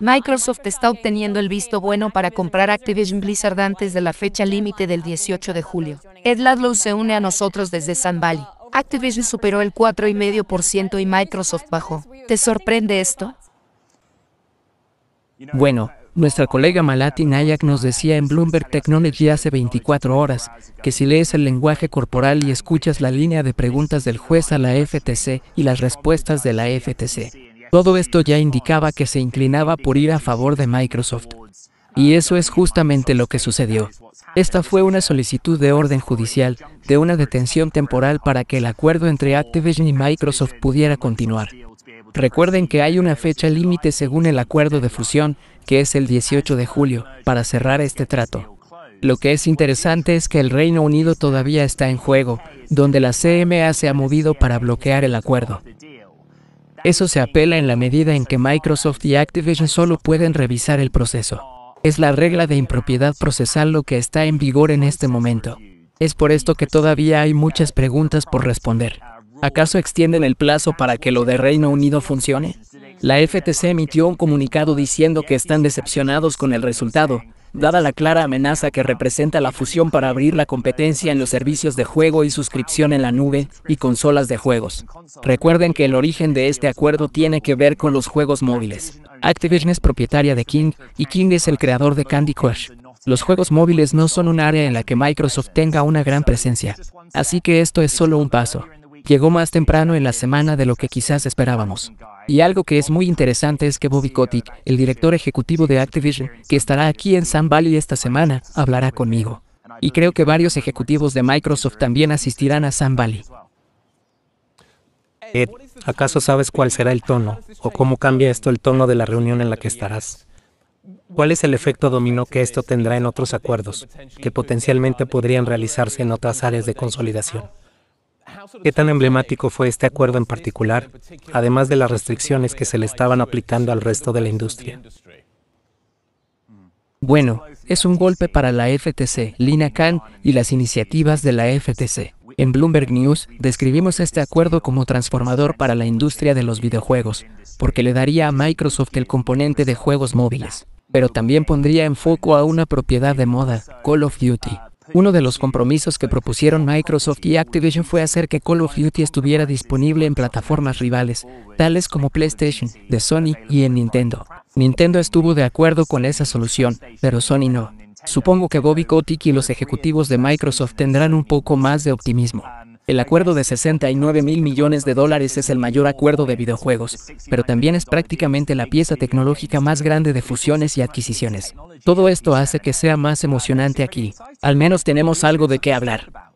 Microsoft está obteniendo el visto bueno para comprar Activision Blizzard antes de la fecha límite del 18 de julio. Ed Ludlow se une a nosotros desde San Valley. Activision superó el 4,5% y Microsoft bajó. ¿Te sorprende esto? Bueno, nuestra colega Malati Nayak nos decía en Bloomberg Technology hace 24 horas que si lees el lenguaje corporal y escuchas la línea de preguntas del juez a la FTC y las respuestas de la FTC, todo esto ya indicaba que se inclinaba por ir a favor de Microsoft. Y eso es justamente lo que sucedió. Esta fue una solicitud de orden judicial, de una detención temporal para que el acuerdo entre Activision y Microsoft pudiera continuar. Recuerden que hay una fecha límite según el acuerdo de fusión, que es el 18 de julio, para cerrar este trato. Lo que es interesante es que el Reino Unido todavía está en juego, donde la CMA se ha movido para bloquear el acuerdo. Eso se apela en la medida en que Microsoft y Activision solo pueden revisar el proceso. Es la regla de impropiedad procesal lo que está en vigor en este momento. Es por esto que todavía hay muchas preguntas por responder. ¿Acaso extienden el plazo para que lo de Reino Unido funcione? La FTC emitió un comunicado diciendo que están decepcionados con el resultado, dada la clara amenaza que representa la fusión para abrir la competencia en los servicios de juego y suscripción en la nube y consolas de juegos. Recuerden que el origen de este acuerdo tiene que ver con los juegos móviles. Activision es propietaria de King y King es el creador de Candy Crush. Los juegos móviles no son un área en la que Microsoft tenga una gran presencia, así que esto es solo un paso. Llegó más temprano en la semana de lo que quizás esperábamos. Y algo que es muy interesante es que Bobby Kotick, el director ejecutivo de Activision, que estará aquí en San Valley esta semana, hablará conmigo. Y creo que varios ejecutivos de Microsoft también asistirán a San Valley. Ed, ¿acaso sabes cuál será el tono o cómo cambia esto el tono de la reunión en la que estarás? ¿Cuál es el efecto dominó que esto tendrá en otros acuerdos que potencialmente podrían realizarse en otras áreas de consolidación? ¿Qué tan emblemático fue este acuerdo en particular, además de las restricciones que se le estaban aplicando al resto de la industria? Bueno, es un golpe para la FTC, Lina Khan y las iniciativas de la FTC. En Bloomberg News describimos este acuerdo como transformador para la industria de los videojuegos, porque le daría a Microsoft el componente de juegos móviles, pero también pondría en foco a una propiedad de moda, Call of Duty, uno de los compromisos que propusieron Microsoft y Activision fue hacer que Call of Duty estuviera disponible en plataformas rivales, tales como PlayStation, de Sony y en Nintendo. Nintendo estuvo de acuerdo con esa solución, pero Sony no. Supongo que Bobby Kotick y los ejecutivos de Microsoft tendrán un poco más de optimismo. El acuerdo de 69 mil millones de dólares es el mayor acuerdo de videojuegos, pero también es prácticamente la pieza tecnológica más grande de fusiones y adquisiciones. Todo esto hace que sea más emocionante aquí. Al menos tenemos algo de qué hablar.